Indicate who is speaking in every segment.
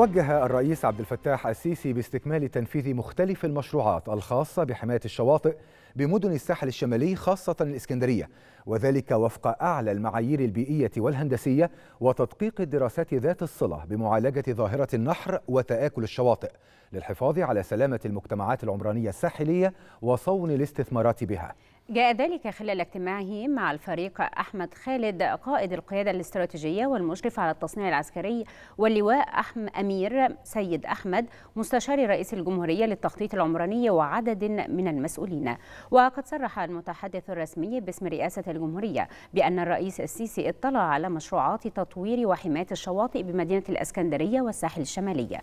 Speaker 1: وجه الرئيس عبد الفتاح السيسي باستكمال تنفيذ مختلف المشروعات الخاصة بحماية الشواطئ بمدن الساحل الشمالي خاصة الإسكندرية وذلك وفق أعلى المعايير البيئية والهندسية وتدقيق الدراسات ذات الصلة بمعالجة ظاهرة النحر وتآكل الشواطئ للحفاظ على سلامة المجتمعات العمرانية الساحلية وصون الاستثمارات بها
Speaker 2: جاء ذلك خلال اجتماعه مع الفريق أحمد خالد قائد القيادة الاستراتيجية والمشرف على التصنيع العسكري واللواء أحم أمير سيد أحمد مستشار رئيس الجمهورية للتخطيط العمراني وعدد من المسؤولين وقد صرح المتحدث الرسمي باسم رئاسة الجمهورية بأن الرئيس السيسي اطلع على مشروعات تطوير وحماية الشواطئ بمدينة الأسكندرية والساحل الشمالي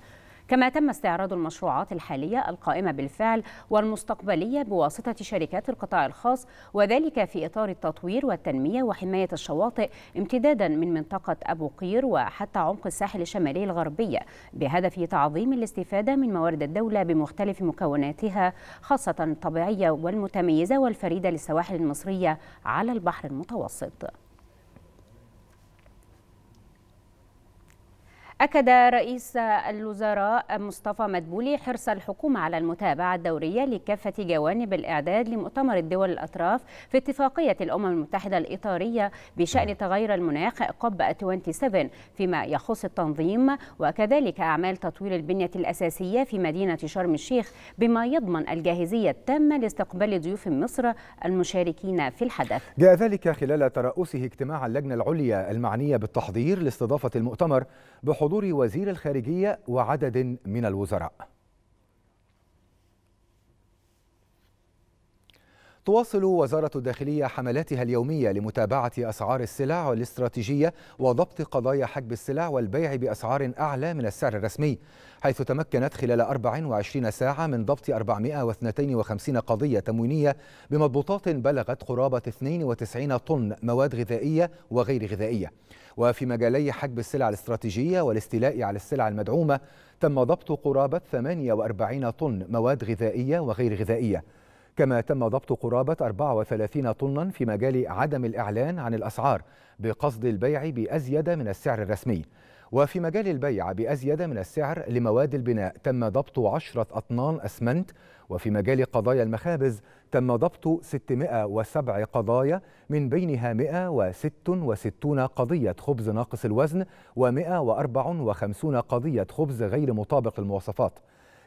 Speaker 2: كما تم استعراض المشروعات الحالية القائمة بالفعل والمستقبلية بواسطة شركات القطاع الخاص وذلك في إطار التطوير والتنمية وحماية الشواطئ امتدادا من منطقة أبو قير وحتى عمق الساحل الشمالي الغربية بهدف تعظيم الاستفادة من موارد الدولة بمختلف مكوناتها خاصة الطبيعية والمتميزة والفريدة للسواحل المصرية على البحر المتوسط أكد رئيس الوزراء مصطفى مدبولي حرص الحكومة على المتابعة الدورية لكافة جوانب الإعداد لمؤتمر الدول الأطراف في اتفاقية الأمم المتحدة الإطارية بشأن تغير المناخ قب 27 فيما يخص التنظيم وكذلك أعمال تطوير البنية الأساسية في مدينة شرم الشيخ بما يضمن الجاهزية التامة لاستقبال ضيوف مصر المشاركين في الحدث
Speaker 1: جاء ذلك خلال ترأسه اجتماع اللجنة العليا المعنية بالتحضير لاستضافة المؤتمر بحضور بحضور وزير الخارجية وعدد من الوزراء تواصل وزارة الداخلية حملاتها اليومية لمتابعة أسعار السلع والاستراتيجية وضبط قضايا حجب السلع والبيع بأسعار أعلى من السعر الرسمي حيث تمكنت خلال 24 ساعة من ضبط 452 قضية تموينية بمضبوطات بلغت قرابة 92 طن مواد غذائية وغير غذائية وفي مجالي حجب السلع الاستراتيجية والاستيلاء على السلع المدعومة تم ضبط قرابة 48 طن مواد غذائية وغير غذائية كما تم ضبط قرابة 34 طنا في مجال عدم الإعلان عن الأسعار بقصد البيع بأزيد من السعر الرسمي وفي مجال البيع بأزيد من السعر لمواد البناء تم ضبط 10 أطنان أسمنت وفي مجال قضايا المخابز تم ضبط 607 قضايا من بينها 166 قضية خبز ناقص الوزن و154 قضية خبز غير مطابق المواصفات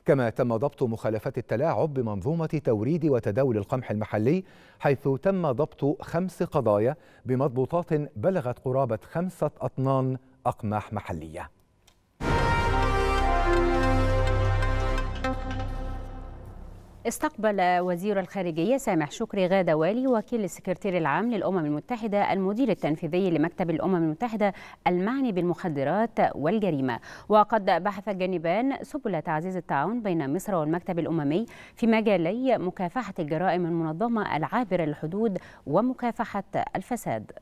Speaker 1: كما تم ضبط مخالفات التلاعب بمنظومة توريد وتداول القمح المحلي حيث تم ضبط خمس قضايا بمضبوطات بلغت قرابة خمسة أطنان أقماح محلية
Speaker 2: استقبل وزير الخارجية سامح شكري غادة والي وكيل السكرتير العام للأمم المتحدة المدير التنفيذي لمكتب الأمم المتحدة المعني بالمخدرات والجريمة وقد بحث الجانبان سبل تعزيز التعاون بين مصر والمكتب الأممي في مجالي مكافحة الجرائم المنظمة العابرة للحدود ومكافحة الفساد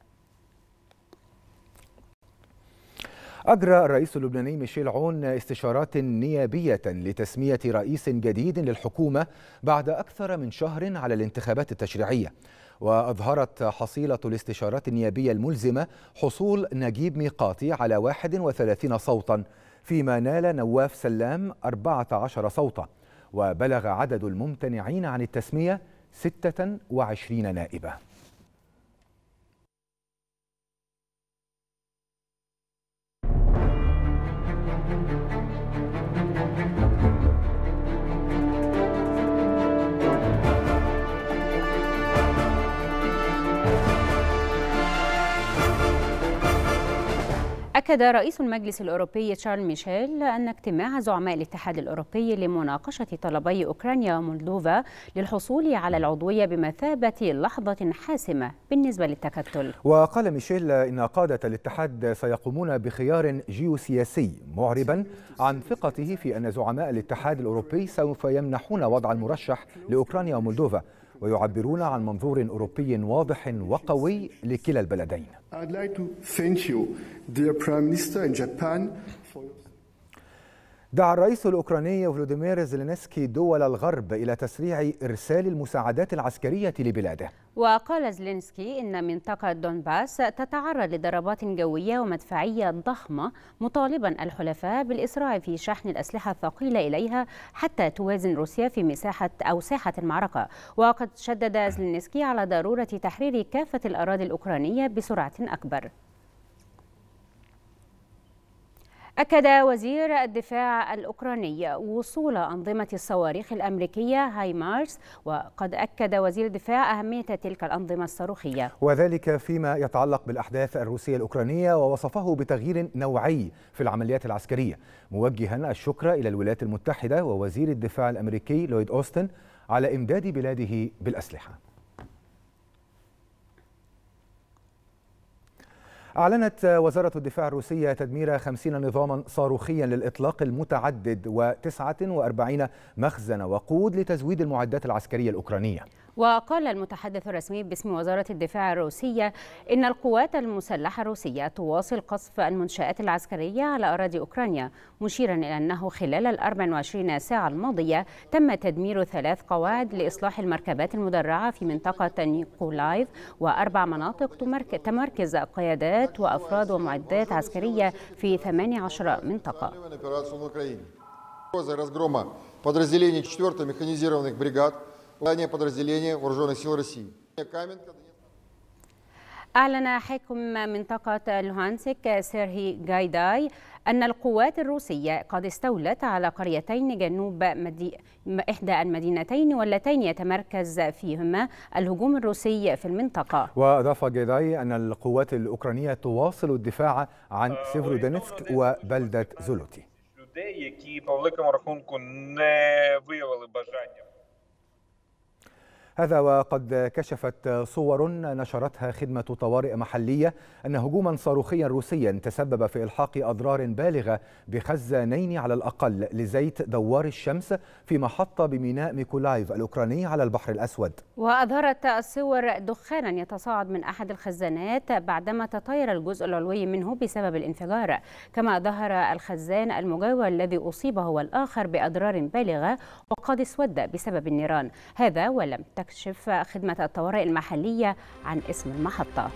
Speaker 1: أجرى الرئيس اللبناني ميشيل عون استشارات نيابية لتسمية رئيس جديد للحكومة بعد أكثر من شهر على الانتخابات التشريعية وأظهرت حصيلة الاستشارات النيابية الملزمة حصول نجيب ميقاتي على 31 صوتا فيما نال نواف سلام 14 صوتا وبلغ عدد الممتنعين عن التسمية 26 نائبة
Speaker 2: أكد رئيس المجلس الأوروبي تشارل ميشيل أن اجتماع زعماء الاتحاد الأوروبي لمناقشة طلبي أوكرانيا ومولدوفا للحصول على العضوية بمثابة لحظة حاسمة بالنسبة للتكتل
Speaker 1: وقال ميشيل إن قادة الاتحاد سيقومون بخيار جيوسياسي معربا عن ثقته في أن زعماء الاتحاد الأوروبي سوف يمنحون وضع المرشح لأوكرانيا ومولدوفا ويعبرون عن منظور أوروبي واضح وقوي لكلا البلدين. دعا الرئيس الأوكراني فلوديمير زلينسكي دول الغرب إلى تسريع إرسال المساعدات العسكرية لبلاده
Speaker 2: وقال زلينسكي إن منطقة دونباس تتعرض لضربات جوية ومدفعية ضخمة مطالبا الحلفاء بالإسراع في شحن الأسلحة الثقيلة إليها حتى توازن روسيا في مساحة أو ساحة المعركة وقد شدد زلينسكي على ضرورة تحرير كافة الأراضي الأوكرانية بسرعة أكبر أكد وزير الدفاع الأوكراني وصول أنظمة الصواريخ الأمريكية هاي مارس وقد أكد وزير الدفاع أهمية تلك الأنظمة الصاروخية
Speaker 1: وذلك فيما يتعلق بالأحداث الروسية الأوكرانية ووصفه بتغيير نوعي في العمليات العسكرية موجها الشكر إلى الولايات المتحدة ووزير الدفاع الأمريكي لويد أوستن على إمداد بلاده بالأسلحة أعلنت وزارة الدفاع الروسية تدمير 50 نظاما صاروخيا للإطلاق المتعدد و49 مخزن وقود لتزويد المعدات العسكرية الأوكرانية
Speaker 2: وقال المتحدث الرسمي باسم وزارة الدفاع الروسية إن القوات المسلحة الروسية تواصل قصف المنشآت العسكرية على أراضي أوكرانيا مشيرا إلى أنه خلال ال 24 ساعة الماضية تم تدمير ثلاث قواعد لإصلاح المركبات المدرعة في منطقة نيكولايف وأربع مناطق تمركز قيادات وأفراد ومعدات عسكرية في 18 منطقة
Speaker 3: разгрома подразделений 4 механизированных бригад ранее подразделения вооруженных сил России.
Speaker 2: أعلن حاكم منطقة لوهانسك سيرهي جايداي أن القوات الروسية قد استولت على قريتين جنوب مدي... إحدى المدينتين واللتين يتمركز فيهما الهجوم الروسي في المنطقة
Speaker 1: وأضاف جايداي أن القوات الأوكرانية تواصل الدفاع عن سيفرودونيتسك وبلدة زولوتي هذا وقد كشفت صور نشرتها خدمة طوارئ محلية أن هجوما صاروخيا روسيا تسبب في إلحاق أضرار بالغة بخزانين على الأقل لزيت دوار الشمس في محطة بميناء ميكولايف الأوكراني على البحر الأسود
Speaker 2: وأظهرت الصور دخانا يتصاعد من أحد الخزانات بعدما تطاير الجزء العلوي منه بسبب الانفجار كما ظهر الخزان المجاور الذي أصيب هو الآخر بأضرار بالغة وقد اسود بسبب النيران هذا ولم تكن تكشف خدمة الطوارئ المحلية عن اسم المحطة.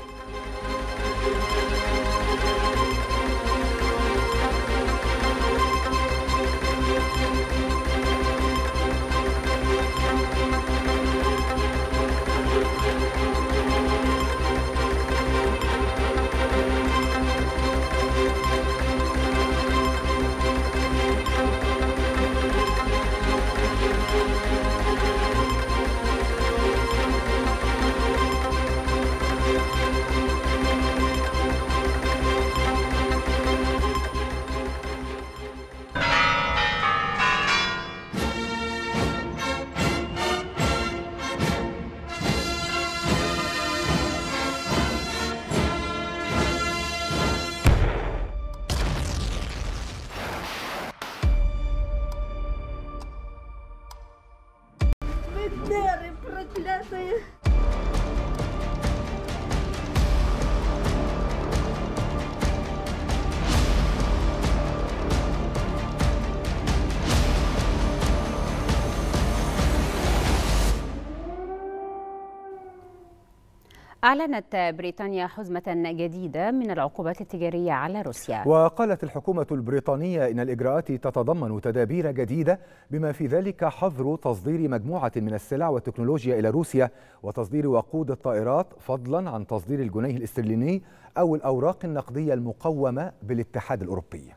Speaker 2: أعلنت بريطانيا حزمة جديدة من العقوبات التجارية على روسيا
Speaker 1: وقالت الحكومة البريطانية إن الإجراءات تتضمن تدابير جديدة بما في ذلك حظر تصدير مجموعة من السلع والتكنولوجيا إلى روسيا وتصدير وقود الطائرات فضلا عن تصدير الجنيه الاسترليني أو الأوراق النقدية المقومة بالاتحاد الأوروبي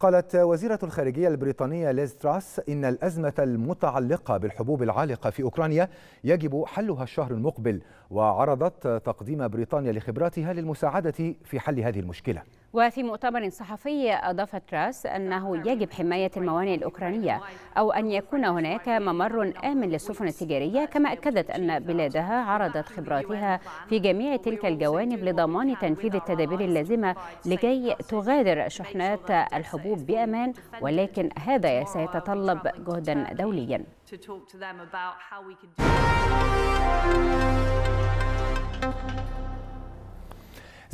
Speaker 1: قالت وزيرة الخارجية البريطانية ليز تراس إن الأزمة المتعلقة بالحبوب العالقة في أوكرانيا يجب حلها الشهر المقبل وعرضت تقديم بريطانيا لخبراتها للمساعدة في حل هذه المشكلة
Speaker 2: وفي مؤتمر صحفي أضافت راس أنه يجب حماية الموانئ الأوكرانية أو أن يكون هناك ممر آمن للسفن التجارية كما أكدت أن بلادها عرضت خبراتها في جميع تلك الجوانب لضمان تنفيذ التدابير اللازمة لكي تغادر شحنات الحبوب بأمان ولكن هذا سيتطلب جهدا دوليا
Speaker 4: to talk to them about how we do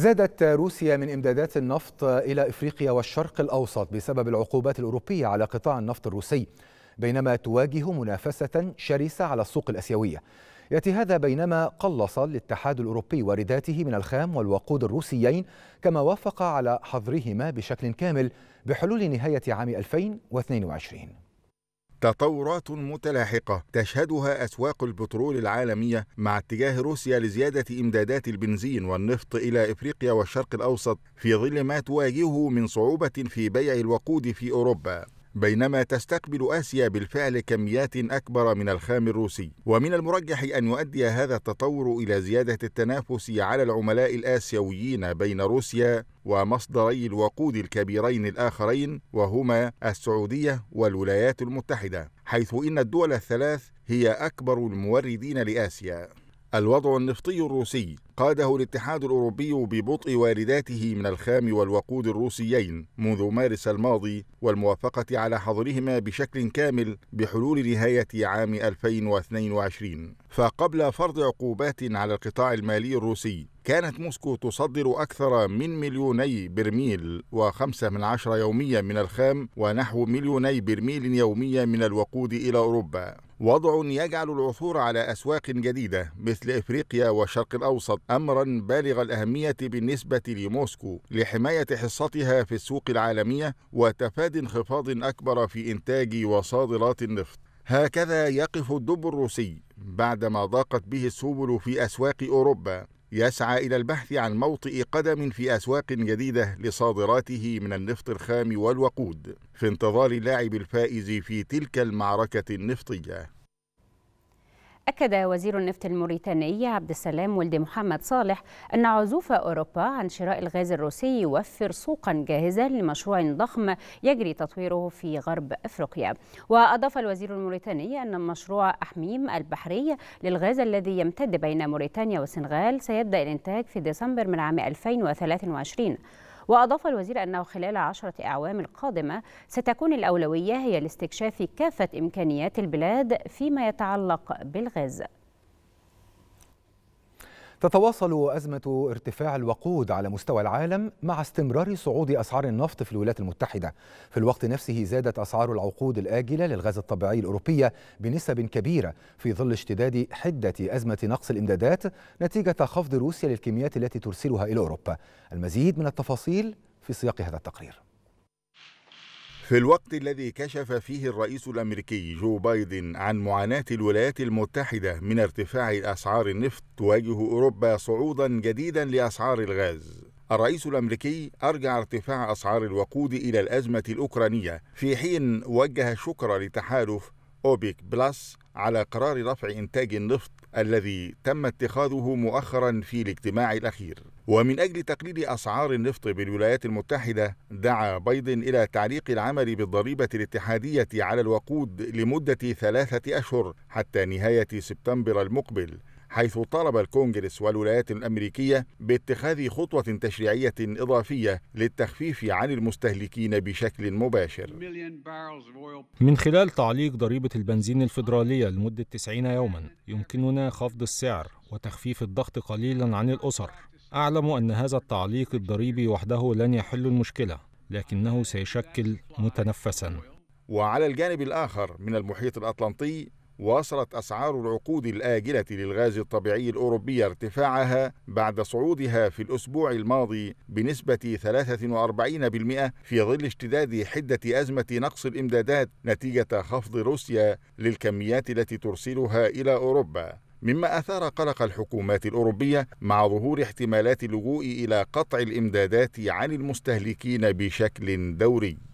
Speaker 2: زادت
Speaker 1: روسيا من إمدادات النفط إلى إفريقيا والشرق الأوسط بسبب العقوبات الأوروبية على قطاع النفط الروسي بينما تواجه منافسة شرسة على السوق الأسيوية يأتي هذا بينما قلص الاتحاد الأوروبي وارداته من الخام والوقود الروسيين كما وافق على حظرهما بشكل كامل بحلول نهاية عام 2022
Speaker 3: تطورات متلاحقة تشهدها أسواق البترول العالمية مع اتجاه روسيا لزيادة إمدادات البنزين والنفط إلى إفريقيا والشرق الأوسط في ظل ما تواجهه من صعوبة في بيع الوقود في أوروبا بينما تستقبل آسيا بالفعل كميات أكبر من الخام الروسي ومن المرجح أن يؤدي هذا التطور إلى زيادة التنافس على العملاء الآسيويين بين روسيا ومصدري الوقود الكبيرين الآخرين وهما السعودية والولايات المتحدة حيث إن الدول الثلاث هي أكبر الموردين لآسيا الوضع النفطي الروسي قاده الاتحاد الأوروبي ببطء وارداته من الخام والوقود الروسيين منذ مارس الماضي والموافقة على حظرهما بشكل كامل بحلول نهاية عام 2022 فقبل فرض عقوبات على القطاع المالي الروسي كانت موسكو تصدر أكثر من مليوني برميل وخمسة من عشرة يوميا من الخام ونحو مليوني برميل يوميا من الوقود إلى أوروبا وضع يجعل العثور على أسواق جديدة مثل إفريقيا والشرق الأوسط أمرا بالغ الأهمية بالنسبة لموسكو لحماية حصتها في السوق العالمية وتفادي انخفاض أكبر في إنتاج وصادرات النفط هكذا يقف الدب الروسي بعدما ضاقت به السبل في أسواق أوروبا يسعى إلى البحث عن موطئ قدم في أسواق جديدة لصادراته من النفط الخام والوقود في انتظار اللاعب الفائز في تلك المعركة النفطية
Speaker 2: أكد وزير النفط الموريتاني عبد السلام ولد محمد صالح أن عزوف أوروبا عن شراء الغاز الروسي يوفر سوقا جاهزا لمشروع ضخم يجري تطويره في غرب أفريقيا وأضاف الوزير الموريتاني أن مشروع أحميم البحري للغاز الذي يمتد بين موريتانيا والسنغال سيبدأ الإنتاج في ديسمبر من عام 2023 وأضاف الوزير أنه خلال عشرة أعوام القادمة ستكون الأولوية هي لاستكشاف كافة إمكانيات البلاد فيما يتعلق بالغاز
Speaker 1: تتواصل أزمة ارتفاع الوقود على مستوى العالم مع استمرار صعود أسعار النفط في الولايات المتحدة في الوقت نفسه زادت أسعار العقود الآجلة للغاز الطبيعي الأوروبية بنسب كبيرة في ظل اشتداد حدة أزمة نقص الإمدادات نتيجة خفض روسيا للكميات التي ترسلها إلى أوروبا المزيد من التفاصيل في سياق هذا التقرير
Speaker 3: في الوقت الذي كشف فيه الرئيس الامريكي جو بايدن عن معاناه الولايات المتحده من ارتفاع اسعار النفط تواجه اوروبا صعودا جديدا لاسعار الغاز الرئيس الامريكي ارجع ارتفاع اسعار الوقود الى الازمه الاوكرانيه في حين وجه الشكر لتحالف اوبيك بلس على قرار رفع إنتاج النفط الذي تم اتخاذه مؤخرا في الاجتماع الأخير ومن أجل تقليل أسعار النفط بالولايات المتحدة دعا بايدن إلى تعليق العمل بالضريبة الاتحادية على الوقود لمدة ثلاثة أشهر حتى نهاية سبتمبر المقبل حيث طالب الكونجرس والولايات الأمريكية باتخاذ خطوة تشريعية إضافية للتخفيف عن المستهلكين بشكل مباشر
Speaker 5: من خلال تعليق ضريبة البنزين الفيدرالية لمدة 90 يوما يمكننا خفض السعر وتخفيف الضغط قليلا عن الأسر أعلم أن هذا التعليق الضريبي وحده لن يحل المشكلة لكنه سيشكل متنفسا
Speaker 3: وعلى الجانب الآخر من المحيط الأطلنطي واصلت اسعار العقود الاجله للغاز الطبيعي الاوروبي ارتفاعها بعد صعودها في الاسبوع الماضي بنسبه 43% في ظل اشتداد حده ازمه نقص الامدادات نتيجه خفض روسيا للكميات التي ترسلها الى اوروبا مما اثار قلق الحكومات الاوروبيه مع ظهور احتمالات اللجوء الى قطع الامدادات عن المستهلكين بشكل دوري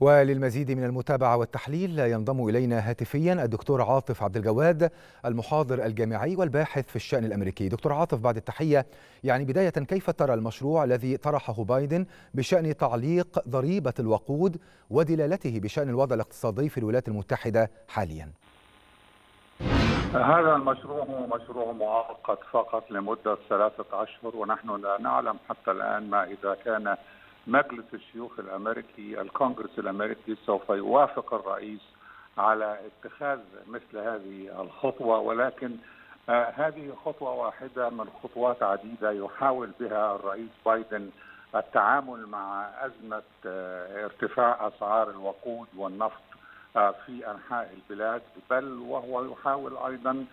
Speaker 1: وللمزيد من المتابعة والتحليل ينضم إلينا هاتفيا الدكتور عاطف عبد الجواد المحاضر الجامعي والباحث في الشأن الأمريكي دكتور عاطف بعد التحية يعني بداية كيف ترى المشروع الذي طرحه بايدن بشأن تعليق ضريبة الوقود ودلالته بشأن الوضع الاقتصادي في الولايات المتحدة حاليا
Speaker 6: هذا المشروع هو مشروع معقد فقط لمدة ثلاثة أشهر ونحن لا نعلم حتى الآن ما إذا كان مجلس الشيوخ الامريكي الكونغرس الامريكي سوف يوافق الرئيس على اتخاذ مثل هذه الخطوه ولكن آه، هذه خطوه واحده من خطوات عديده يحاول بها الرئيس بايدن التعامل مع ازمه آه، ارتفاع اسعار الوقود والنفط آه، في انحاء البلاد بل وهو يحاول ايضا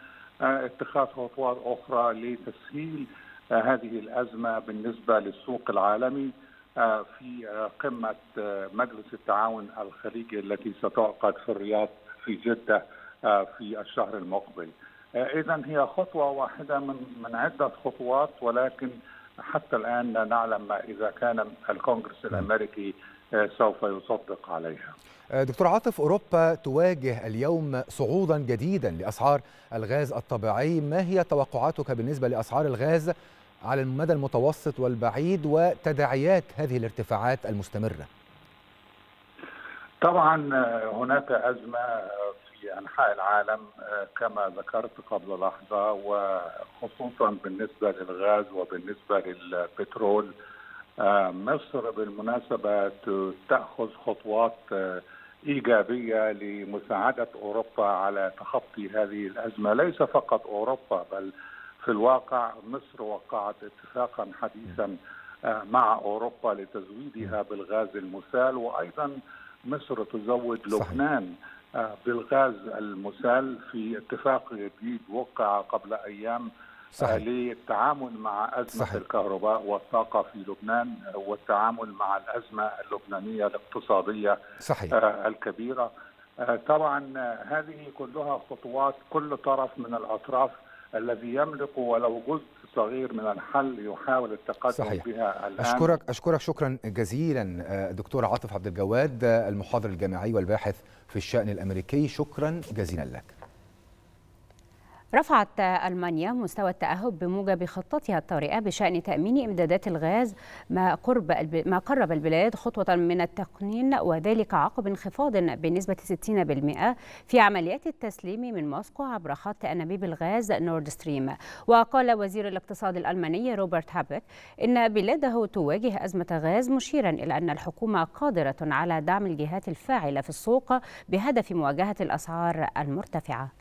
Speaker 6: اتخاذ خطوات اخرى لتسهيل هذه الازمه بالنسبه للسوق العالمي في قمة مجلس التعاون الخليجي التي ستعقد في الرياض في جدة آه، في الشهر المقبل آه، إذا هي خطوة واحدة من من عدة خطوات ولكن حتى الآن لا نعلم إذا كان الكونغرس نعم. الأمريكي آه، سوف يصدق عليها
Speaker 1: دكتور عاطف أوروبا تواجه اليوم صعودا جديدا لأسعار الغاز الطبيعي ما هي توقعاتك بالنسبة لأسعار الغاز على المدى المتوسط والبعيد وتداعيات هذه الارتفاعات المستمرة
Speaker 6: طبعا هناك أزمة في أنحاء العالم كما ذكرت قبل لحظة وخصوصا بالنسبة للغاز وبالنسبة للبترول مصر بالمناسبة تأخذ خطوات إيجابية لمساعدة أوروبا على تخطي هذه الأزمة ليس فقط أوروبا بل
Speaker 3: في الواقع
Speaker 6: مصر وقعت اتفاقا حديثا آه، مع اوروبا لتزويدها بالغاز المسال وايضا مصر تزود لبنان آه، بالغاز المسال في اتفاق جديد وقع قبل ايام آه، صحيح. للتعامل مع أزمة صحيح. الكهرباء والطاقة في لبنان والتعامل مع الأزمة اللبنانية الاقتصادية صحيح. الكبيرة طبعا هذه كلها خطوات كل طرف من الأطراف الذي يملك ولو جزء صغير من الحل يحاول التقدم صحيح. بها الآن
Speaker 1: أشكرك, أشكرك شكرا جزيلا آه، دكتور عاطف عبد الجواد آه، المحاضر الجامعي والباحث في الشأن الأمريكي شكرا جزيلا لك
Speaker 2: رفعت ألمانيا مستوى التأهب بموجب خطتها الطارئة بشأن تأمين إمدادات الغاز ما قرب ما قرب البلاد خطوة من التقنين وذلك عقب انخفاض بنسبة 60% في عمليات التسليم من موسكو عبر خط أنابيب الغاز نورد ستريم وقال وزير الاقتصاد الألماني روبرت هابك إن بلاده تواجه أزمة غاز مشيرا إلى أن الحكومة قادرة على دعم الجهات الفاعلة في السوق بهدف مواجهة الأسعار المرتفعة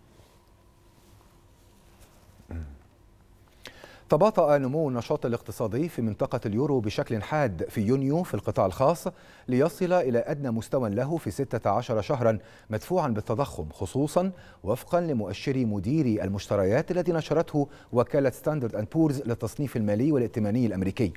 Speaker 1: تباطأ نمو النشاط الاقتصادي في منطقة اليورو بشكل حاد في يونيو في القطاع الخاص ليصل إلى أدنى مستوى له في 16 شهرا مدفوعا بالتضخم خصوصا وفقا لمؤشر مديري المشتريات الذي نشرته وكالة ستاندرد أند بورز للتصنيف المالي والائتماني الأمريكي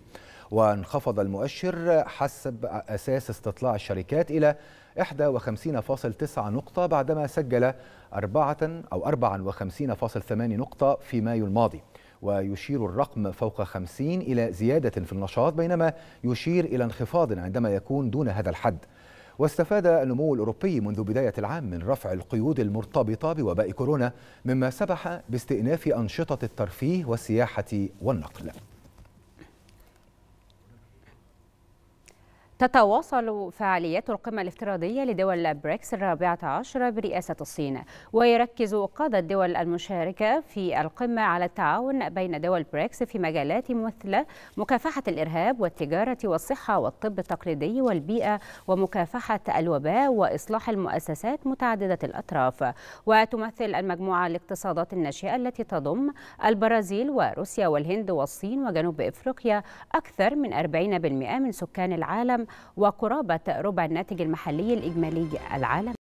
Speaker 1: وانخفض المؤشر حسب أساس استطلاع الشركات إلى 51.9 نقطة بعدما سجل 4 أو 54.8 نقطة في مايو الماضي ويشير الرقم فوق 50 إلى زيادة في النشاط بينما يشير إلى انخفاض عندما يكون دون هذا الحد واستفاد النمو الأوروبي منذ بداية العام من رفع القيود المرتبطة بوباء كورونا مما سبح باستئناف أنشطة الترفيه والسياحة والنقل
Speaker 2: تتواصل فعاليات القمة الافتراضية لدول بريكس الرابعة عشر برئاسة الصين ويركز قادة الدول المشاركة في القمة على التعاون بين دول بريكس في مجالات مثل مكافحة الإرهاب والتجارة والصحة والطب التقليدي والبيئة ومكافحة الوباء وإصلاح المؤسسات متعددة الأطراف وتمثل المجموعة الاقتصادات الناشئة التي تضم البرازيل وروسيا والهند والصين وجنوب إفريقيا أكثر من 40% من سكان العالم وقرابة ربع الناتج المحلي الإجمالي العالمي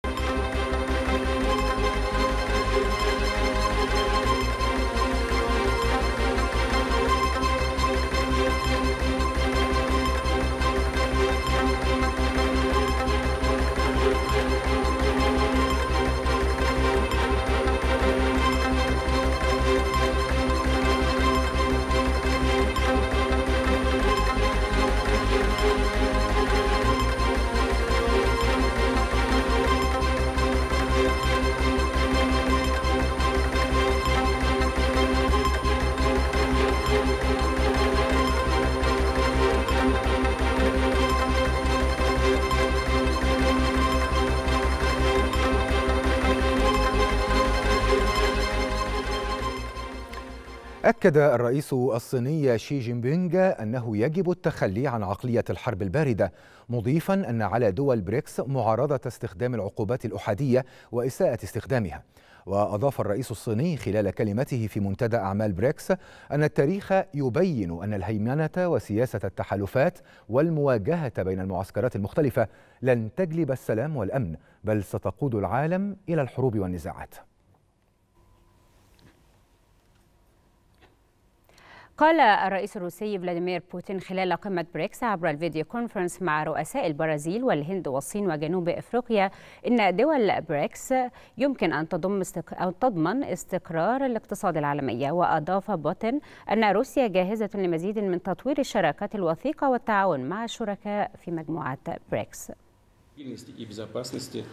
Speaker 1: أكد الرئيس الصيني شي جين بينغ أنه يجب التخلي عن عقلية الحرب الباردة مضيفا أن على دول بريكس معارضة استخدام العقوبات الأحادية وإساءة استخدامها وأضاف الرئيس الصيني خلال كلمته في منتدى أعمال بريكس أن التاريخ يبين أن الهيمنة وسياسة التحالفات والمواجهة بين المعسكرات المختلفة لن تجلب السلام والأمن بل ستقود العالم إلى الحروب والنزاعات
Speaker 2: قال الرئيس الروسي فلاديمير بوتين خلال قمة بريكس عبر الفيديو كونفرنس مع رؤساء البرازيل والهند والصين وجنوب أفريقيا إن دول بريكس يمكن أن تضم استق... أو تضمن استقرار الاقتصاد العالمي وأضاف بوتين أن روسيا جاهزة لمزيد من تطوير الشراكات الوثيقة والتعاون مع الشركاء في مجموعة بريكس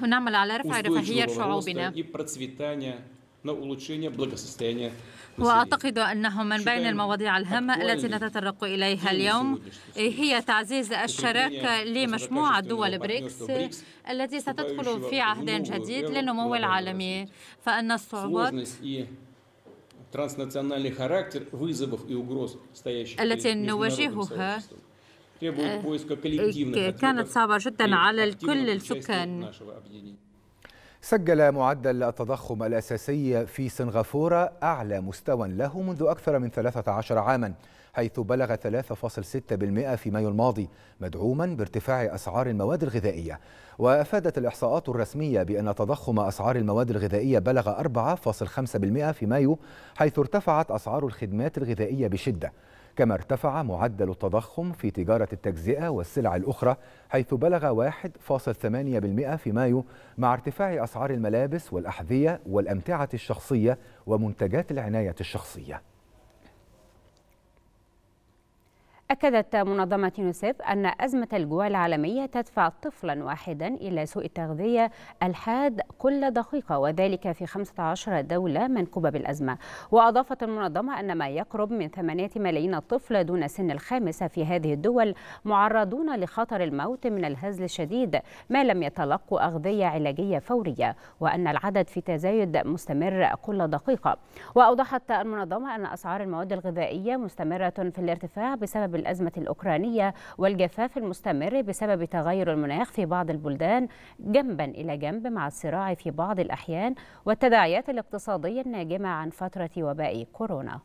Speaker 2: ونعمل على رفع رفاهية شعوبنا وأعتقد أنه من بين المواضيع الهامة التي نتطرق إليها اليوم إيه، هي تعزيز الشراكة لمجموعة دول بريكس التي ستدخل في عهد جديد للنمو العالمي فإن الصعوبات
Speaker 5: التي نواجهها
Speaker 2: آه، إيه، كانت صعبة جدا إيه، على كل السكان
Speaker 1: سجل معدل التضخم الأساسي في سنغافورة أعلى مستوى له منذ أكثر من 13 عاما حيث بلغ 3.6% في مايو الماضي مدعوما بارتفاع أسعار المواد الغذائية وأفادت الإحصاءات الرسمية بأن تضخم أسعار المواد الغذائية بلغ 4.5% في مايو حيث ارتفعت أسعار الخدمات الغذائية بشدة كما ارتفع معدل التضخم في تجارة التجزئة والسلع الأخرى حيث بلغ 1.8% في مايو مع ارتفاع أسعار الملابس والأحذية والأمتعة الشخصية ومنتجات العناية الشخصية
Speaker 2: أكدت منظمة يونيسف أن أزمة الجوع العالمية تدفع طفلا واحدا إلى سوء التغذية الحاد كل دقيقة وذلك في 15 دولة منكوبة بالأزمة وأضافت المنظمة أن ما يقرب من 8 ملايين طفل دون سن الخامسة في هذه الدول معرضون لخطر الموت من الهزل الشديد ما لم يتلقوا أغذية علاجية فورية وأن العدد في تزايد مستمر كل دقيقة وأوضحت المنظمة أن أسعار المواد الغذائية مستمرة في الارتفاع بسبب بسبب الأزمة الأوكرانية والجفاف المستمر بسبب تغير المناخ في بعض البلدان جنبا إلى جنب مع الصراع في بعض الأحيان والتداعيات الاقتصادية الناجمة عن فترة وباء كورونا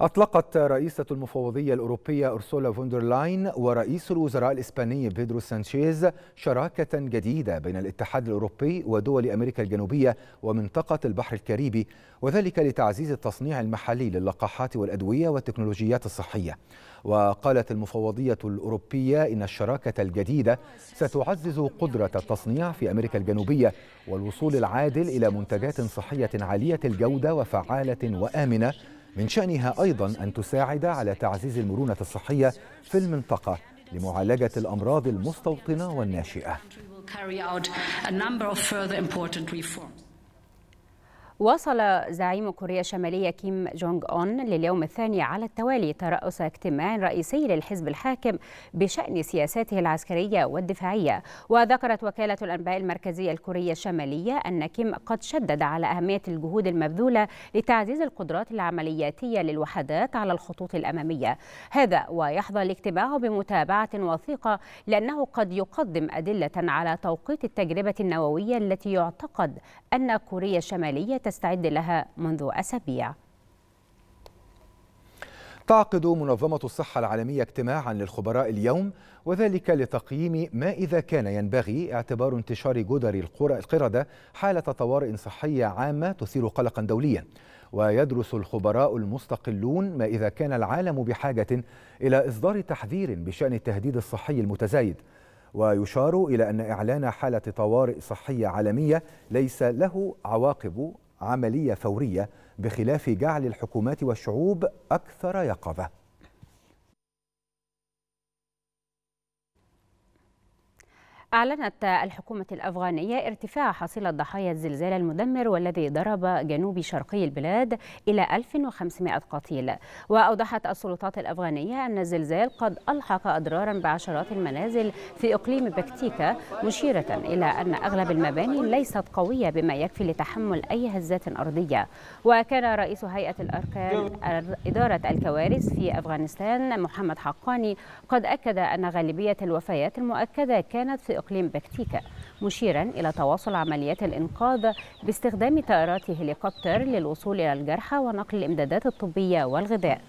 Speaker 1: أطلقت رئيسة المفوضية الأوروبية أرسولا فوندرلاين ورئيس الوزراء الإسباني بيدرو سانشيز شراكة جديدة بين الاتحاد الأوروبي ودول أمريكا الجنوبية ومنطقة البحر الكاريبي وذلك لتعزيز التصنيع المحلي للقاحات والأدوية والتكنولوجيات الصحية وقالت المفوضية الأوروبية إن الشراكة الجديدة ستعزز قدرة التصنيع في أمريكا الجنوبية والوصول العادل إلى منتجات صحية عالية الجودة وفعالة وآمنة من شأنها أيضا أن تساعد على تعزيز المرونة الصحية في المنطقة لمعالجة الأمراض المستوطنة والناشئة.
Speaker 2: وصل زعيم كوريا الشمالية كيم جونج أون لليوم الثاني على التوالي ترأس اجتماع رئيسي للحزب الحاكم بشأن سياساته العسكرية والدفاعية وذكرت وكالة الأنباء المركزية الكورية الشمالية أن كيم قد شدد على أهمية الجهود المبذولة لتعزيز القدرات العملياتية للوحدات على الخطوط الأمامية هذا ويحظى الاجتماع بمتابعة وثيقة لأنه قد يقدم أدلة على توقيت التجربة النووية التي يعتقد أن كوريا الشمالية تستعد لها منذ أسابيع
Speaker 1: تعقد منظمة الصحة العالمية اجتماعا للخبراء اليوم وذلك لتقييم ما إذا كان ينبغي اعتبار انتشار جدر القردة حالة طوارئ صحية عامة تثير قلقا دوليا ويدرس الخبراء المستقلون ما إذا كان العالم بحاجة إلى إصدار تحذير بشأن التهديد الصحي المتزايد ويشار إلى أن إعلان حالة طوارئ صحية عالمية ليس له عواقب عملية فورية بخلاف جعل الحكومات والشعوب أكثر يقظة
Speaker 2: أعلنت الحكومة الأفغانية ارتفاع حصيلة ضحايا الزلزال المدمر والذي ضرب جنوب شرقي البلاد إلى 1500 قتيل وأوضحت السلطات الأفغانية أن الزلزال قد ألحق أضرارا بعشرات المنازل في إقليم بكتيكا مشيرة إلى أن أغلب المباني ليست قوية بما يكفي لتحمل أي هزات أرضية وكان رئيس هيئة الأركان إدارة الكوارث في أفغانستان محمد حقاني قد أكد أن غالبية الوفيات المؤكدة كانت في إقليم بكتيكا مشيرا إلى تواصل عمليات الإنقاذ باستخدام طائرات هليكوبتر للوصول إلى الجرحى ونقل الإمدادات الطبية والغذاء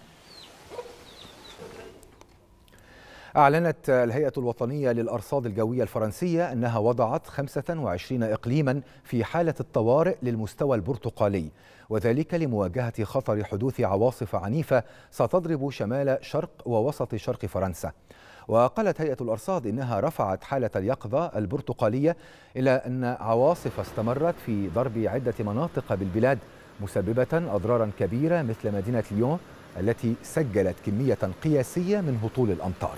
Speaker 1: أعلنت الهيئة الوطنية للأرصاد الجوية الفرنسية أنها وضعت 25 إقليما في حالة الطوارئ للمستوى البرتقالي وذلك لمواجهة خطر حدوث عواصف عنيفة ستضرب شمال شرق ووسط شرق فرنسا وقالت هيئة الأرصاد إنها رفعت حالة اليقظة البرتقالية إلى أن عواصف استمرت في ضرب عدة مناطق بالبلاد مسببة أضرارا كبيرة مثل مدينة ليون التي سجلت كمية قياسية من هطول الأمطار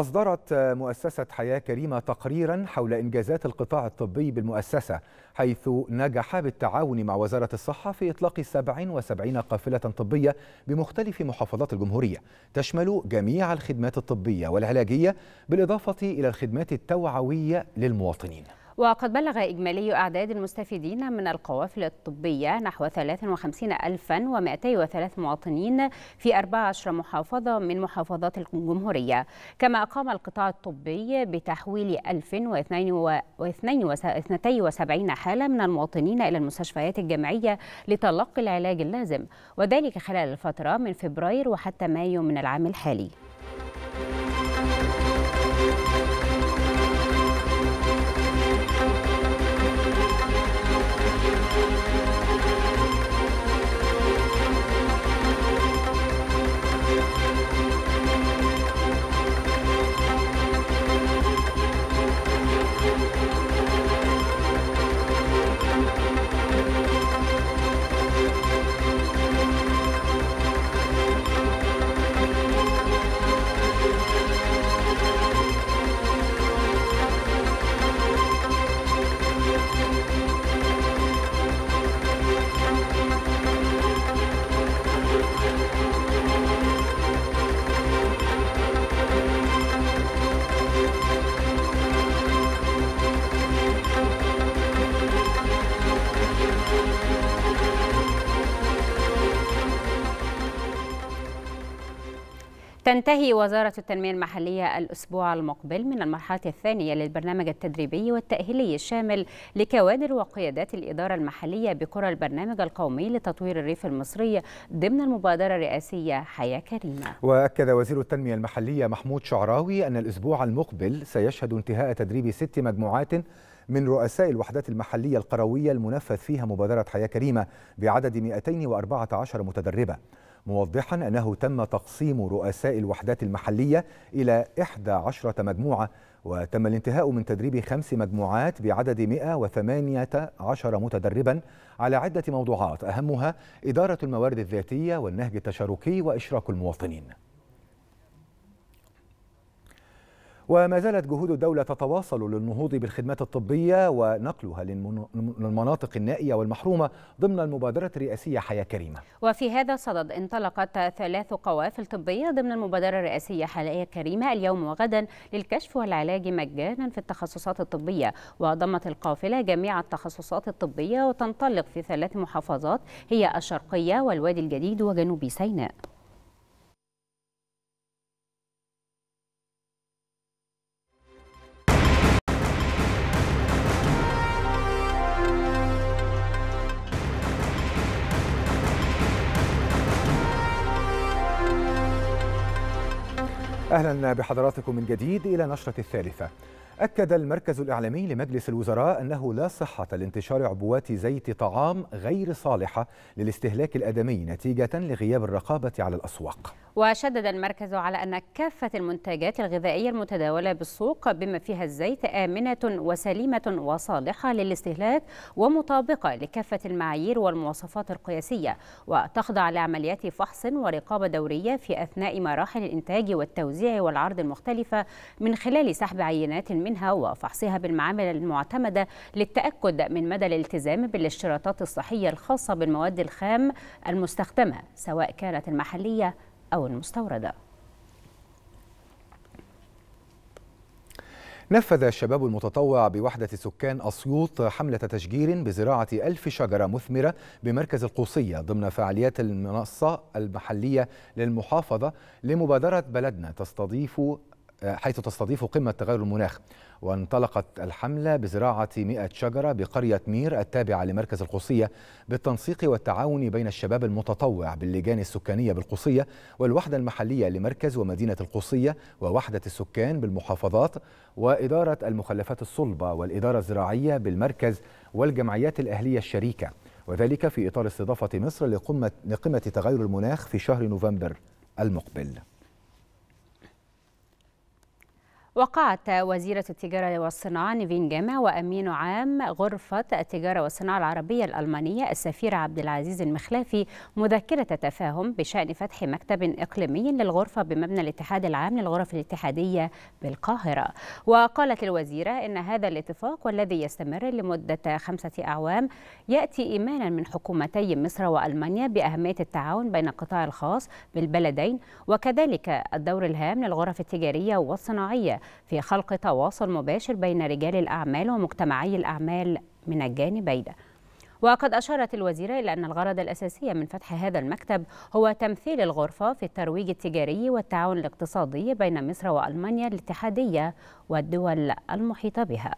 Speaker 1: أصدرت مؤسسة حياة كريمة تقريرا حول إنجازات القطاع الطبي بالمؤسسة حيث نجح بالتعاون مع وزارة الصحة في إطلاق 77 قافلة طبية بمختلف محافظات الجمهورية تشمل جميع الخدمات الطبية والعلاجية بالإضافة إلى الخدمات التوعوية للمواطنين
Speaker 2: وقد بلغ إجمالي أعداد المستفيدين من القوافل الطبية نحو 53203 مواطنين في 14 محافظة من محافظات الجمهورية كما أقام القطاع الطبي بتحويل 1072 حالة من المواطنين إلى المستشفيات الجامعية لتلقي العلاج اللازم وذلك خلال الفترة من فبراير وحتى مايو من العام الحالي تنتهي وزارة التنمية المحلية الأسبوع المقبل من المرحلة الثانية للبرنامج التدريبي والتأهيلي الشامل لكوادر وقيادات الإدارة المحلية بقرى البرنامج القومي لتطوير الريف المصري ضمن المبادرة الرئاسية حياة كريمة
Speaker 1: وأكد وزير التنمية المحلية محمود شعراوي أن الأسبوع المقبل سيشهد انتهاء تدريب ست مجموعات من رؤساء الوحدات المحلية القروية المنفذ فيها مبادرة حياة كريمة بعدد 214 متدربة موضحا أنه تم تقسيم رؤساء الوحدات المحلية إلى 11 مجموعة وتم الانتهاء من تدريب خمس مجموعات بعدد 118 متدربا على عدة موضوعات أهمها إدارة الموارد الذاتية والنهج التشاركي وإشراك المواطنين وما زالت جهود الدولة تتواصل للنهوض بالخدمات الطبية ونقلها للمناطق النائية والمحرومة ضمن المبادرة الرئاسية حياة كريمة
Speaker 2: وفي هذا الصدد انطلقت ثلاث قوافل طبية ضمن المبادرة الرئاسية حياة كريمة اليوم وغدا للكشف والعلاج مجانا في التخصصات الطبية وضمت القافلة جميع التخصصات الطبية وتنطلق في ثلاث محافظات هي الشرقية والوادي الجديد وجنوب سيناء
Speaker 1: أهلا بحضراتكم من جديد إلى نشرة الثالثة أكد المركز الإعلامي لمجلس الوزراء أنه لا صحة لانتشار عبوات زيت طعام غير صالحة للاستهلاك الآدمي نتيجة لغياب الرقابة على الأسواق
Speaker 2: وشدد المركز على أن كافة المنتجات الغذائية المتداولة بالسوق بما فيها الزيت آمنة وسليمة وصالحة للاستهلاك ومطابقة لكافة المعايير والمواصفات القياسية وتخضع لعمليات فحص ورقابة دورية في أثناء مراحل الإنتاج والتوزيع والعرض المختلفة من خلال سحب عينات من منها وفحصها بالمعامل المعتمدة للتأكد من مدى الالتزام بالاشتراطات الصحية الخاصة بالمواد الخام المستخدمة سواء كانت المحلية أو المستوردة
Speaker 1: نفذ الشباب المتطوع بوحدة سكان أسيوط حملة تشجير بزراعة ألف شجرة مثمرة بمركز القوصية ضمن فعاليات المنصة المحلية للمحافظة لمبادرة بلدنا تستضيف حيث تستضيف قمة تغير المناخ وانطلقت الحملة بزراعة 100 شجرة بقرية مير التابعة لمركز القصية بالتنسيق والتعاون بين الشباب المتطوع باللجان السكانية بالقصية والوحدة المحلية لمركز ومدينة القصية ووحدة السكان بالمحافظات وإدارة المخلفات الصلبة والإدارة الزراعية بالمركز والجمعيات الأهلية الشريكة وذلك في إطار استضافة مصر لقمة تغير المناخ في شهر نوفمبر المقبل
Speaker 2: وقعت وزيرة التجارة والصناعة نيفين جامع وأمين عام غرفة التجارة والصناعة العربية الألمانية السفير عبد العزيز المخلافي مذكرة تفاهم بشأن فتح مكتب إقليمي للغرفة بمبنى الاتحاد العام للغرف الاتحادية بالقاهرة وقالت الوزيرة إن هذا الاتفاق والذي يستمر لمدة خمسة أعوام يأتي إيمانا من حكومتي مصر وألمانيا بأهمية التعاون بين القطاع الخاص بالبلدين وكذلك الدور الهام للغرف التجارية والصناعية في خلق تواصل مباشر بين رجال الأعمال ومجتمعي الأعمال من الجانبين وقد أشارت الوزيرة إلى أن الغرض الأساسي من فتح هذا المكتب هو تمثيل الغرفة في الترويج التجاري والتعاون الاقتصادي بين مصر وألمانيا الاتحادية والدول المحيطة بها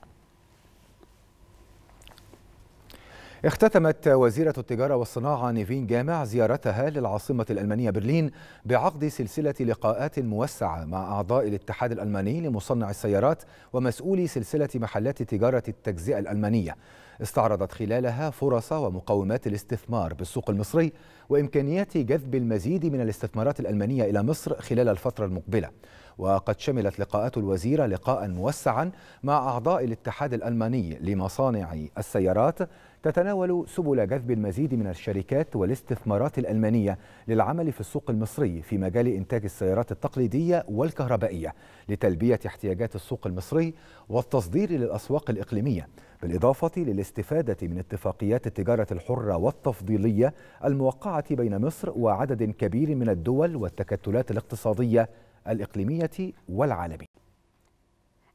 Speaker 1: اختتمت وزيرة التجارة والصناعة نيفين جامع زيارتها للعاصمة الألمانية برلين بعقد سلسلة لقاءات موسعة مع أعضاء الاتحاد الألماني لمصنع السيارات ومسؤولي سلسلة محلات تجارة التجزئة الألمانية استعرضت خلالها فرص ومقومات الاستثمار بالسوق المصري وإمكانيات جذب المزيد من الاستثمارات الألمانية إلى مصر خلال الفترة المقبلة وقد شملت لقاءات الوزيرة لقاء موسعا مع أعضاء الاتحاد الألماني لمصانع السيارات تتناول سبل جذب المزيد من الشركات والاستثمارات الألمانية للعمل في السوق المصري في مجال إنتاج السيارات التقليدية والكهربائية لتلبية احتياجات السوق المصري والتصدير للأسواق الإقليمية بالإضافة للاستفادة من اتفاقيات التجارة الحرة والتفضيلية الموقعة بين مصر وعدد كبير من الدول والتكتلات الاقتصادية الإقليمية والعالمية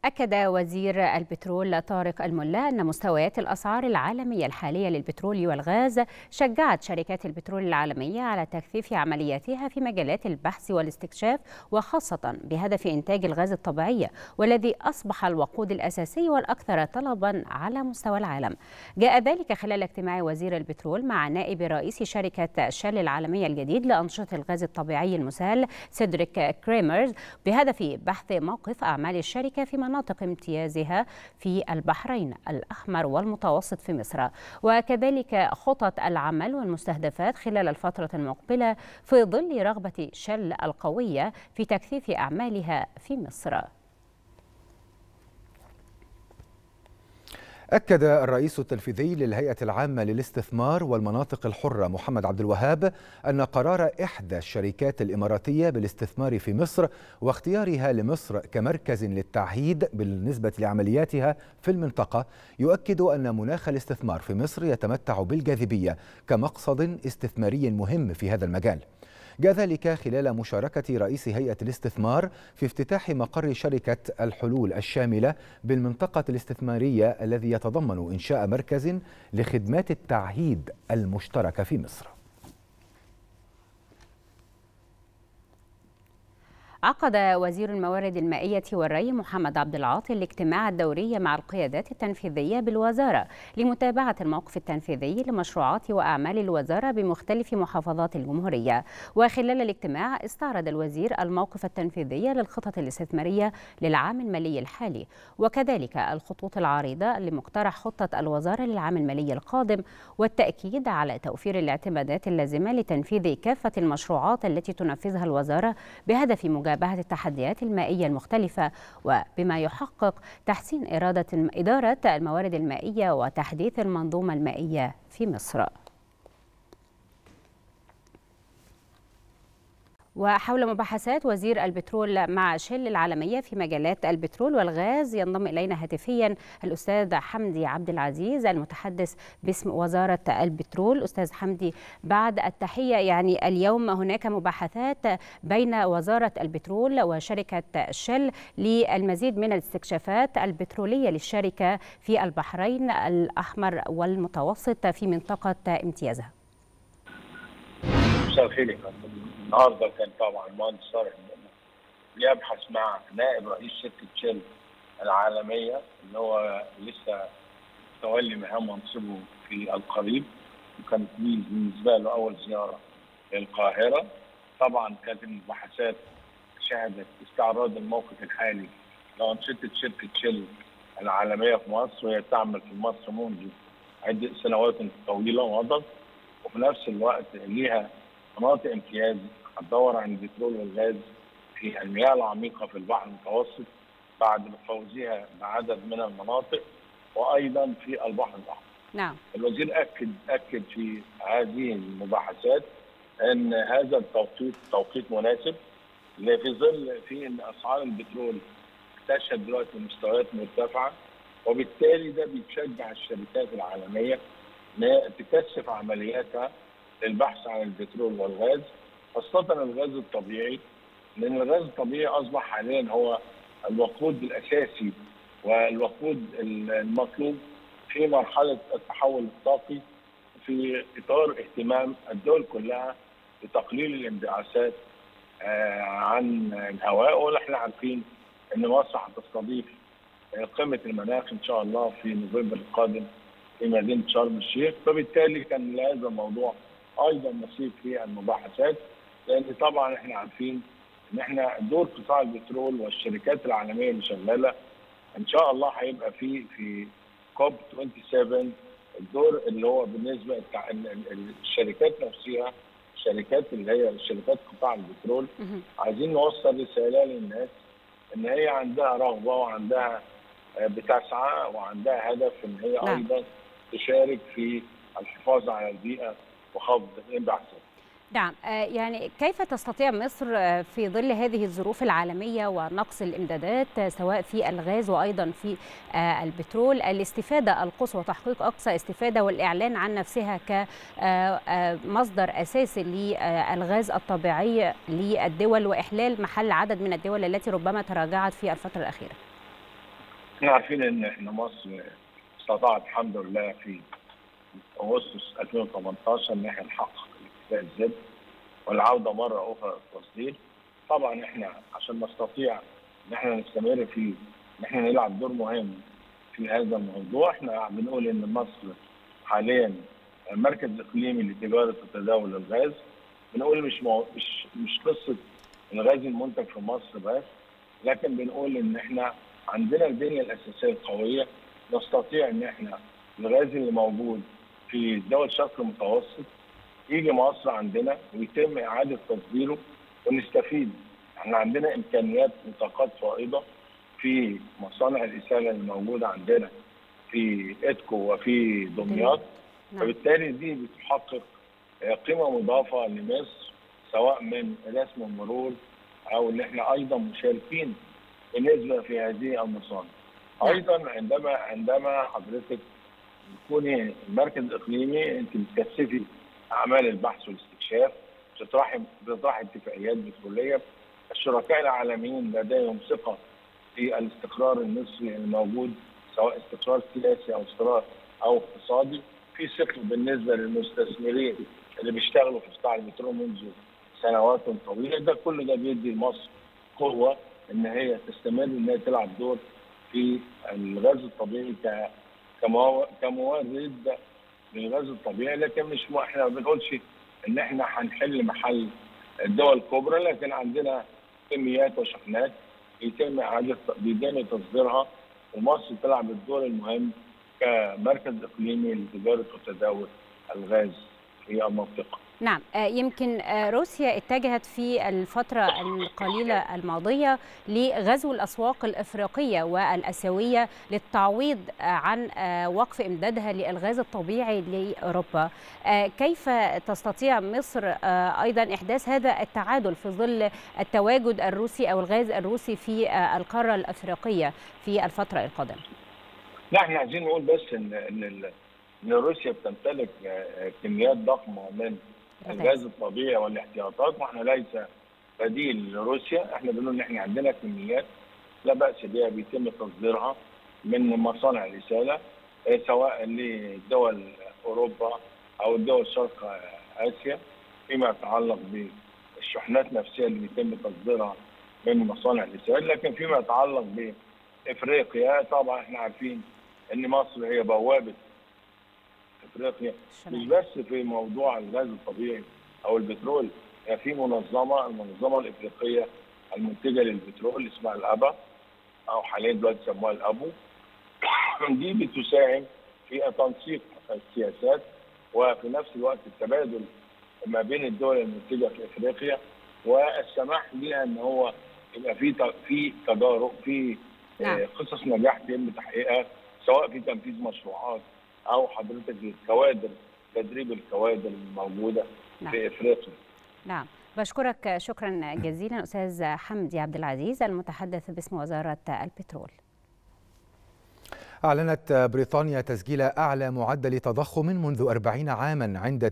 Speaker 2: أكد وزير البترول طارق الملا أن مستويات الأسعار العالمية الحالية للبترول والغاز شجعت شركات البترول العالمية على تكثيف عملياتها في مجالات البحث والاستكشاف وخاصة بهدف إنتاج الغاز الطبيعي والذي أصبح الوقود الأساسي والأكثر طلبا على مستوى العالم جاء ذلك خلال اجتماع وزير البترول مع نائب رئيس شركة شل العالمية الجديد لأنشطة الغاز الطبيعي المسال سيدريك كريمرز بهدف بحث موقف أعمال الشركة في مناطق امتيازها في البحرين الأحمر والمتوسط في مصر وكذلك خطط العمل والمستهدفات خلال الفترة المقبلة في ظل رغبة شل القوية في تكثيف أعمالها في مصر
Speaker 1: أكد الرئيس التنفيذي للهيئة العامة للاستثمار والمناطق الحرة محمد عبد الوهاب أن قرار إحدى الشركات الإماراتية بالاستثمار في مصر واختيارها لمصر كمركز للتعهيد بالنسبة لعملياتها في المنطقة يؤكد أن مناخ الاستثمار في مصر يتمتع بالجاذبية كمقصد استثماري مهم في هذا المجال جاء ذلك خلال مشاركة رئيس هيئة الاستثمار في افتتاح مقر شركة الحلول الشاملة بالمنطقة الاستثمارية الذي يتضمن إنشاء مركز لخدمات التعهيد المشتركة في مصر
Speaker 2: عقد وزير الموارد المائية والري محمد عبد العاطي الاجتماع الدوري مع القيادات التنفيذية بالوزارة لمتابعة الموقف التنفيذي لمشروعات وأعمال الوزارة بمختلف محافظات الجمهورية وخلال الاجتماع استعرض الوزير الموقف التنفيذي للخطط الاستثمارية للعام المالي الحالي وكذلك الخطوط العريضة لمقترح خطة الوزارة للعام المالي القادم والتأكيد على توفير الاعتمادات اللازمة لتنفيذ كافة المشروعات التي تنفذها الوزارة بهدف مجرد مجابهة التحديات المائية المختلفة وبما يحقق تحسين إرادة إدارة الموارد المائية وتحديث المنظومة المائية في مصر وحول مباحثات وزير البترول مع شل العالمية في مجالات البترول والغاز ينضم إلينا هاتفيا الأستاذ حمدي عبد العزيز المتحدث باسم وزارة البترول أستاذ حمدي بعد التحية يعني اليوم هناك مباحثات بين وزارة البترول وشركة شل للمزيد من الاستكشافات البترولية للشركة في البحرين الأحمر والمتوسط في منطقة امتيازها.
Speaker 4: مساء الخير النهارده كان طبعا المهندس صالح بيبحث مع نائب رئيس شركه شيل العالميه اللي هو لسه تولي مهام منصبه في القريب وكانت دي بالنسبه له اول زياره للقاهره طبعا كانت المباحثات شهدت استعراض الموقف الحالي لانشطه شركه شيل العالميه في مصر وهي تعمل في مصر منذ عده سنوات طويله وغضب وفي نفس الوقت ليها مناطق امتياز هتدور عن البترول والغاز في المياه العميقه في البحر المتوسط بعد فوزها بعدد من المناطق وايضا في البحر الاحمر. نعم. الوزير اكد اكد في هذه المباحثات ان هذا التوقيت توقيت مناسب في ظل في ان اسعار البترول اكتشفت دلوقتي مستويات مرتفعه وبالتالي ده بيشجع الشركات العالميه ان تكثف عملياتها البحث عن البترول والغاز خاصة الغاز الطبيعي لأن الغاز الطبيعي أصبح حاليا هو الوقود الأساسي والوقود المطلوب في مرحلة التحول الطاقي في إطار اهتمام الدول كلها بتقليل الانبعاثات آه، عن الهواء ونحن عارفين ان مصر هتستضيف آه، قمه المناخ ان شاء الله في نوفمبر القادم في مدينه شرم الشيخ فبالتالي كان لهذا الموضوع ايضا نصيب في المباحثات لان طبعا احنا عارفين ان احنا دور قطاع البترول والشركات العالميه اللي شغاله ان شاء الله هيبقى في في كوب 27 الدور اللي هو بالنسبه الشركات نفسها الشركات اللي هي شركات قطاع البترول عايزين نوصل رساله للناس ان هي عندها رغبه وعندها آه، بتسعى وعندها هدف ان هي نعم. ايضا تشارك في الحفاظ على البيئه وخفض الانبعاثات
Speaker 2: نعم آه، يعني كيف تستطيع مصر آه، في ظل هذه الظروف العالمية ونقص الإمدادات آه، سواء في الغاز وأيضا في البترول الاستفادة القصوى تحقيق أقصى استفادة والإعلان عن نفسها كمصدر أساسي للغاز الطبيعي للدول وإحلال محل عدد من الدول التي ربما تراجعت في الفترة الأخيرة
Speaker 4: احنا عارفين ان احنا مصر استطاعت الحمد لله في اغسطس 2018 ان احنا نحقق الاكتفاء الذاتي والعوده مره اخرى للتصدير طبعا احنا عشان نستطيع ان احنا نستمر في ان احنا نلعب دور مهم في هذا الموضوع احنا بنقول ان مصر حاليا مركز اقليمي لتجاره وتداول الغاز بنقول مش مو... مش مش قصه الغاز المنتج في مصر بس لكن بنقول ان احنا عندنا البنيه الاساسيه القويه نستطيع ان احنا الغاز اللي موجود في دول شرق المتوسط يجي مصر عندنا ويتم اعاده تصديره ونستفيد احنا عندنا امكانيات وطاقات فائضه في مصانع الاساله الموجوده عندنا في ادكو وفي دمياط نعم. فبالتالي دي بتحقق قيمه مضافه لمصر سواء من رسم المرور او ان احنا ايضا مشاركين بنسبه في هذه المصانع. نعم. ايضا عندما عندما حضرتك تكوني مركز اقليمي انت بتكثفي اعمال البحث والاستكشاف بتطرحي بتطرحي اتفاقيات بتقوليه الشركاء العالميين لديهم ثقه في الاستقرار المصري الموجود سواء استقرار سياسي او استقرار او اقتصادي في ثقه بالنسبه للمستثمرين اللي بيشتغلوا في قطاع البترول منذ سنوات طويله ده كل ده بيدي لمصر قوه ان هي تستمر ان هي تلعب دور في الغاز الطبيعي كمورد للغاز الطبيعي لكن مش ما احنا ما بنقولش ان احنا هنحل محل الدول الكبرى لكن عندنا كميات وشحنات يتم اعاده بيتم تصديرها ومصر تلعب الدور المهم كمركز اقليمي لتجاره وتداول الغاز في المنطقه.
Speaker 2: نعم آه، يمكن آه، روسيا اتجهت في الفترة القليلة الماضية لغزو الأسواق الإفريقية والأسيوية للتعويض آه، عن وقف إمدادها للغاز الطبيعي لأوروبا كيف تستطيع مصر أيضا إحداث هذا التعادل في ظل التواجد الروسي أو الغاز الروسي في القارة الإفريقية في الفترة القادمة
Speaker 4: لا احنا عايزين نقول بس ان ان روسيا بتمتلك كميات ضخمه من الغاز الطبيعي والاحتياطات واحنا ليس بديل لروسيا احنا بنقول ان احنا عندنا كميات لا باس بها بيتم تصديرها من مصانع الاساله إيه، سواء لدول اوروبا او دول شرق اسيا فيما يتعلق بالشحنات نفسها اللي بيتم تصديرها من مصانع الرساله لكن فيما يتعلق بافريقيا طبعا احنا عارفين ان مصر هي بوابه افريقيا مش بس في موضوع الغاز الطبيعي او البترول يعني في منظمه المنظمه الافريقيه المنتجه للبترول اسمها الابا او حاليا دلوقتي سموها الابو دي بتساهم في تنسيق السياسات وفي نفس الوقت التبادل ما بين الدول المنتجه في افريقيا والسماح لها ان هو يبقى في في تجارب في نعم. آه، قصص نجاح تم تحقيقها سواء في تنفيذ مشروعات او حضرتك الكوادر تدريب الكوادر الموجوده نعم. في افريقيا.
Speaker 2: نعم. بشكرك شكرا جزيلا استاذ حمدي عبد العزيز المتحدث باسم وزاره البترول.
Speaker 1: أعلنت بريطانيا تسجيل أعلى معدل تضخم منذ 40 عاما عند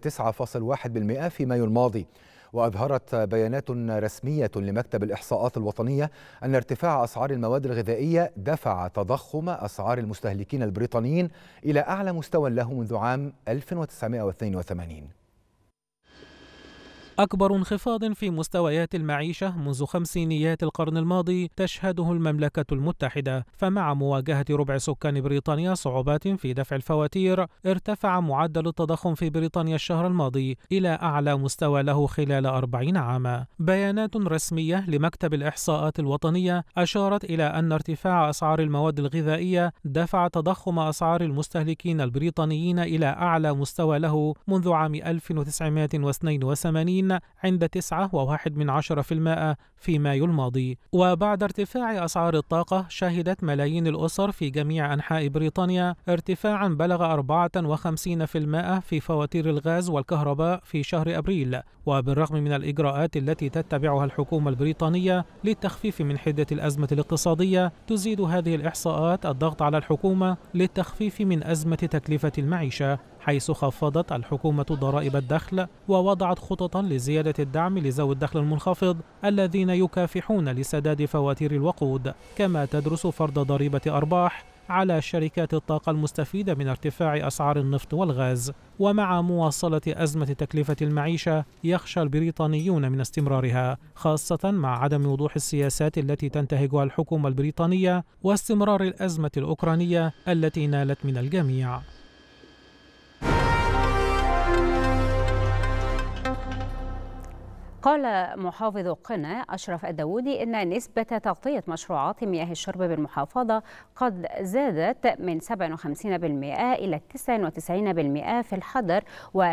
Speaker 1: 9.1% في مايو الماضي وأظهرت بيانات رسمية لمكتب الإحصاءات الوطنية أن ارتفاع أسعار المواد الغذائية دفع تضخم أسعار المستهلكين البريطانيين إلى أعلى مستوى له منذ عام 1982
Speaker 5: أكبر انخفاض في مستويات المعيشة منذ خمسينيات القرن الماضي تشهده المملكة المتحدة فمع مواجهة ربع سكان بريطانيا صعوبات في دفع الفواتير ارتفع معدل التضخم في بريطانيا الشهر الماضي إلى أعلى مستوى له خلال أربعين عاما بيانات رسمية لمكتب الإحصاءات الوطنية أشارت إلى أن ارتفاع أسعار المواد الغذائية دفع تضخم أسعار المستهلكين البريطانيين إلى أعلى مستوى له منذ عام 1982 الصين عند 9.1% في مايو الماضي وبعد ارتفاع أسعار الطاقة شهدت ملايين الأسر في جميع أنحاء بريطانيا ارتفاعا بلغ 54% في فواتير الغاز والكهرباء في شهر أبريل وبالرغم من الإجراءات التي تتبعها الحكومة البريطانية للتخفيف من حدة الأزمة الاقتصادية تزيد هذه الإحصاءات الضغط على الحكومة للتخفيف من أزمة تكلفة المعيشة حيث خفضت الحكومة ضرائب الدخل ووضعت خططا لزيادة الدعم لذوي الدخل المنخفض الذين يكافحون لسداد فواتير الوقود كما تدرس فرض ضريبة أرباح على شركات الطاقة المستفيدة من ارتفاع أسعار النفط والغاز ومع مواصلة أزمة تكلفة المعيشة يخشى البريطانيون من استمرارها خاصة مع عدم وضوح السياسات التي تنتهجها الحكومة البريطانية واستمرار الأزمة الأوكرانية التي نالت من الجميع
Speaker 2: قال محافظ قنا أشرف الداودي إن نسبة تغطية مشروعات مياه الشرب بالمحافظة قد زادت من 57% إلى 99% في الحضر و98.5%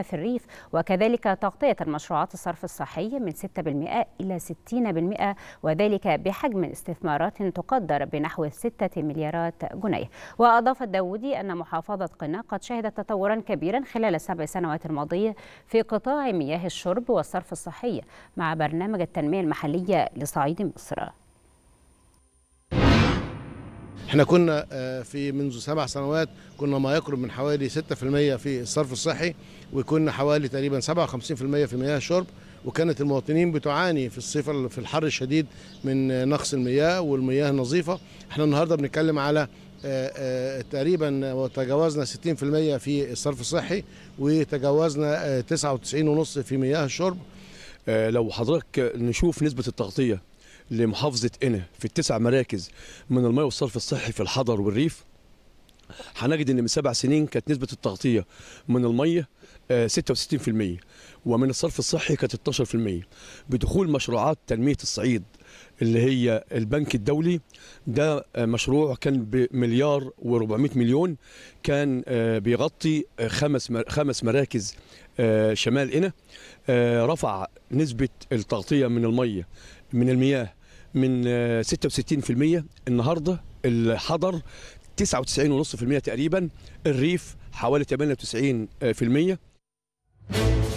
Speaker 2: في الريف وكذلك تغطية المشروعات الصرف الصحي من 6% إلى 60% وذلك بحجم استثمارات تقدر بنحو 6 مليارات جنيه وأضاف الداودي أن محافظة قنا قد شهدت تطورا كبيرا خلال السبع سنوات الماضية في قطاع قطاع مياه الشرب والصرف الصحي مع برنامج التنمية المحلية لصعيد مصر
Speaker 3: احنا كنا آه، في منذ سبع سنوات كنا ما يقرب من حوالي 6% في الصرف الصحي وكنا حوالي تقريبا 57% في مياه الشرب وكانت المواطنين بتعاني في الصيف في الحر الشديد من نقص المياه والمياه النظيفه احنا النهارده بنتكلم على آه، آه، تقريبا وتجاوزنا 60% في الصرف الصحي وتجاوزنا
Speaker 2: 99.5 آه، في مياه الشرب لو حضرتك نشوف نسبة التغطية لمحافظة قنا في التسع مراكز من الماء والصرف الصحي في الحضر والريف هنجد ان من سبع سنين كانت نسبه التغطيه من الميه 66% ومن الصرف الصحي كانت 12% بدخول مشروعات تنميه الصعيد اللي هي البنك الدولي ده مشروع كان بمليار و400 مليون كان آه، بيغطي آه، خمس خمس مراكز آه، شمال قنا رفع نسبة التغطية من المية من المياه من 66% النهارده الحضر 99.5% تقريبا الريف حوالي 98%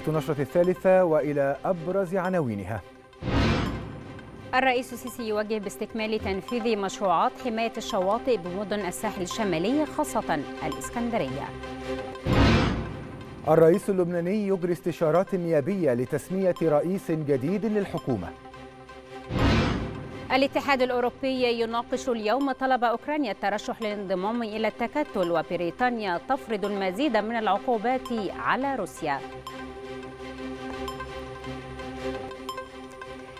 Speaker 1: بداية نشرة الثالثة وإلى أبرز عناوينها
Speaker 2: الرئيس السيسي يوجه باستكمال تنفيذ مشروعات حماية الشواطئ بمدن الساحل الشمالي خاصة الإسكندرية
Speaker 1: الرئيس اللبناني يجري استشارات نيابية لتسمية رئيس جديد للحكومة
Speaker 2: الاتحاد الأوروبي يناقش اليوم طلب أوكرانيا الترشح للانضمام إلى التكتل وبريطانيا تفرض المزيد من العقوبات على روسيا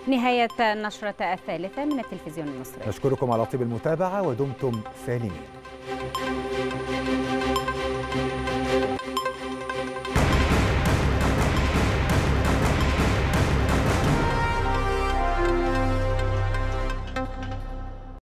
Speaker 2: نهاية النشرة الثالثة من التلفزيون المصري
Speaker 1: نشكركم على طيب المتابعة ودمتم سالمين